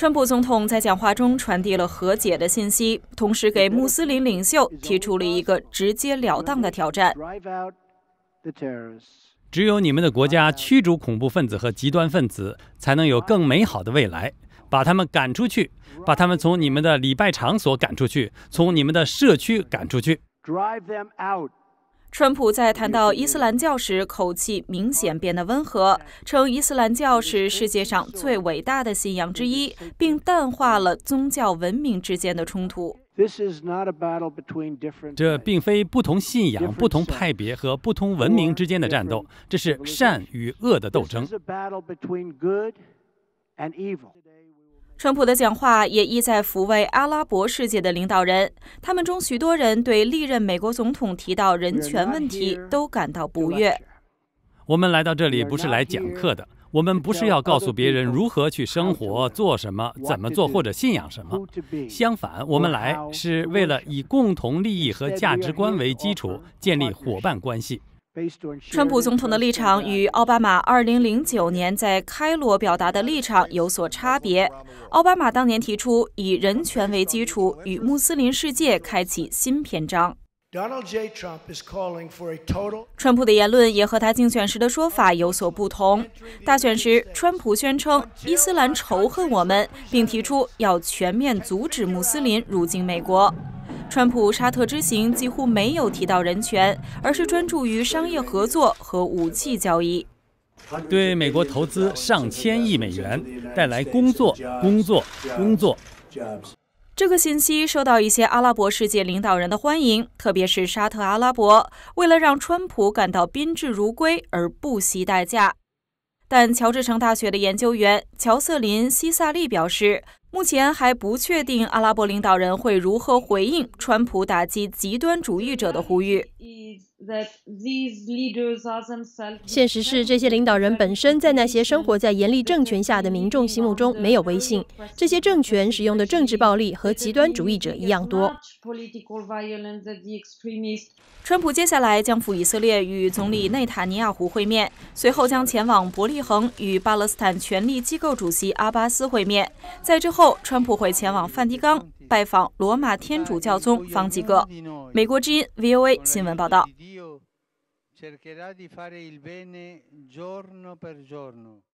川普总统在讲话中传递了和解的信息，同时给穆斯林领袖提出了一个直截了当的挑战：只有你们的国家驱逐恐怖分子和极端分子，才能有更美好的未来。把他们赶出去，把他们从你们的礼拜场所赶出去，从你们的社区赶出去。Drive them out. 川普在谈到伊斯兰教时，口气明显变得温和，称伊斯兰教是世界上最伟大的信仰之一，并淡化了宗教文明之间的冲突。这并非不同信仰、不同派别和不同文明之间的战斗，这是善与恶的斗争。川普的讲话也意在抚慰阿拉伯世界的领导人，他们中许多人对历任美国总统提到人权问题都感到不悦。我们来到这里不是来讲课的，我们不是要告诉别人如何去生活、做什么、怎么做或者信仰什么。相反，我们来是为了以共同利益和价值观为基础建立伙伴关系。川普总统的立场与奥巴马2009年在开罗表达的立场有所差别。奥巴马当年提出以人权为基础，与穆斯林世界开启新篇章。川普的言论也和他竞选时的说法有所不同。大选时，川普宣称伊斯兰仇恨我们，并提出要全面阻止穆斯林入境美国。川普沙特之行几乎没有提到人权，而是专注于商业合作和武器交易。对美国投资上千亿美元，带来工作、工作、工作。这个信息受到一些阿拉伯世界领导人的欢迎，特别是沙特阿拉伯，为了让川普感到宾至如归而不惜代价。但乔治城大学的研究员乔瑟琳·西萨利表示，目前还不确定阿拉伯领导人会如何回应川普打击极端主义者的呼吁。现实是，这些领导人本身在那些生活在严厉政权下的民众心目中没有威信。这些政权使用的政治暴力和极端主义者一样多。川普接下来将赴以色列与总理内塔尼亚胡会面，随后将前往伯利恒与巴勒斯坦权力机构主席阿巴斯会面。在之后，川普会前往梵蒂冈。拜访罗马天主教宗方济各。美国之音 （VOA） 新闻报道。